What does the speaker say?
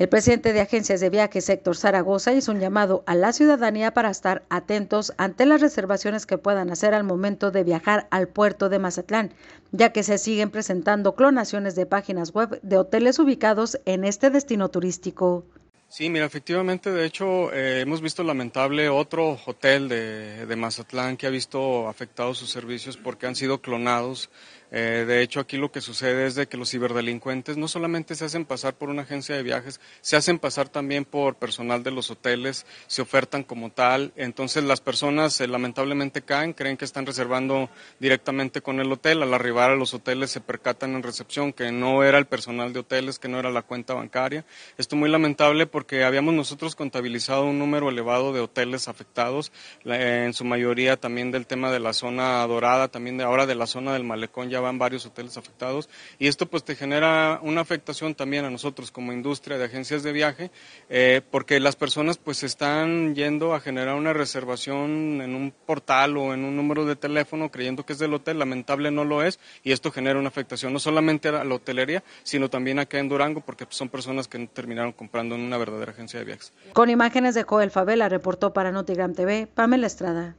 El presidente de agencias de viajes, sector Zaragoza, hizo un llamado a la ciudadanía para estar atentos ante las reservaciones que puedan hacer al momento de viajar al puerto de Mazatlán, ya que se siguen presentando clonaciones de páginas web de hoteles ubicados en este destino turístico. Sí, mira, efectivamente, de hecho, eh, hemos visto lamentable otro hotel de, Mazatlán que ha visto afectados sus servicios porque han sido clonados. Eh, de hecho, aquí lo que sucede es de que los ciberdelincuentes no solamente se hacen pasar por una agencia de viajes, se hacen pasar también por personal de los hoteles, se ofertan como tal. Entonces, las personas eh, lamentablemente caen, creen que están reservando directamente con el hotel. Al arribar a los hoteles se percatan en recepción que no era el personal de hoteles, que no era la cuenta bancaria. Esto muy lamentable porque porque habíamos nosotros contabilizado un número elevado de hoteles afectados, en su mayoría también del tema de la zona dorada, también ahora de la zona del malecón ya van varios hoteles afectados y esto pues te genera una afectación también a nosotros como industria de agencias de viaje, eh, porque las personas pues están yendo a generar una reservación en un portal o en un número de teléfono creyendo que es del hotel, lamentable no lo es y esto genera una afectación no solamente a la hotelería, sino también acá en Durango porque son personas que terminaron comprando en una verdadera la agencia de Con imágenes de Joel Favela, reportó para Notigram TV, Pamela Estrada.